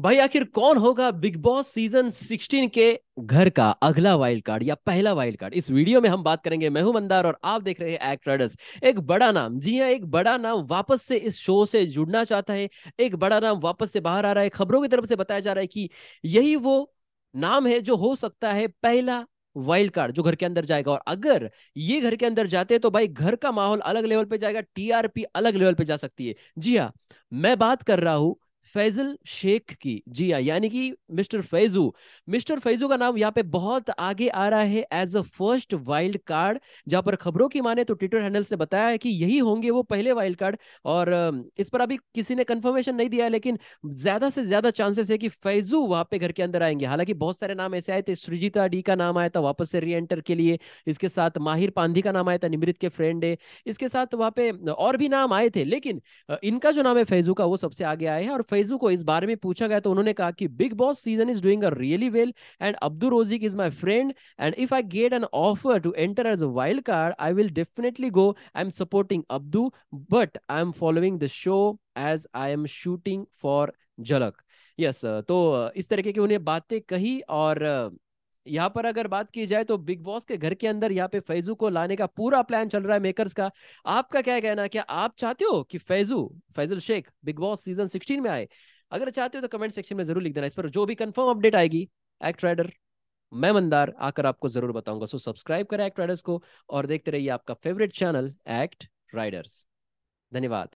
भाई आखिर कौन होगा बिग बॉस सीजन 16 के घर का अगला वाइल्ड कार्ड या पहला वाइल्ड कार्ड इस वीडियो में हम बात करेंगे मैं हूं मंदार और आप देख रहे हैं एक्ट्रेडस एक बड़ा नाम जी हाँ एक बड़ा नाम वापस से इस शो से जुड़ना चाहता है एक बड़ा नाम वापस से बाहर आ रहा है खबरों की तरफ से बताया जा रहा है कि यही वो नाम है जो हो सकता है पहला वाइल्ड कार्ड जो घर के अंदर जाएगा और अगर ये घर के अंदर जाते हैं तो भाई घर का माहौल अलग लेवल पे जाएगा टीआरपी अलग लेवल पे जा सकती है जी हाँ मैं बात कर रहा हूं फैजल शेख की जी हाँ यानी कि मिस्टर फैजू मिस्टर फैजू का नाम यहाँ पे बहुत आगे आ रहा है as a first wild card जहां पर खबरों की माने तो ट्विटर हैंडल्स ने बताया है कि यही होंगे वो पहले वाइल्ड कार्ड और इस पर अभी किसी ने कंफर्मेशन नहीं दिया है लेकिन ज्यादा से ज्यादा चांसेस है कि फैजू वहां पे घर के अंदर आएंगे हालांकि बहुत सारे नाम ऐसे आए थे सृजिता डी का नाम आया था वापस से री एंटर के लिए इसके साथ माहिर पांधी का नाम आया था निमृत के फ्रेंड है इसके साथ वहां पे और भी नाम आए थे लेकिन इनका जो नाम है फैजू का वो सबसे आगे आए हैं और फैजू को इस बारे में पूछा गया तो उन्होंने कहा कि Bigg Boss season is doing a really well and Abdul Rozik is my friend and if I get an offer to enter as a wild card I will definitely go I am supporting Abdu but I am following the show as I am shooting for Jhalak yes तो इस तरीके की उन्हें बातें कही और uh, यहाँ पर अगर बात की जाए तो बिग बॉस के घर के अंदर यहाँ पे फैजू को लाने का पूरा प्लान चल रहा है मेकर्स का आपका क्या कहना है क्या आप चाहते हो कि Faizu Faisal Shaikh Bigg Boss season sixteen में आए अगर चाहते हो तो कमेंट सेक्शन में जरूर लिख देना इस पर जो भी कंफर्म अपडेट आएगी एक्ट राइडर मैं मंदार आकर आपको जरूर बताऊंगा सो सब्सक्राइब करें एक्ट राइडर्स को और देखते रहिए आपका फेवरेट चैनल एक्ट राइडर्स धन्यवाद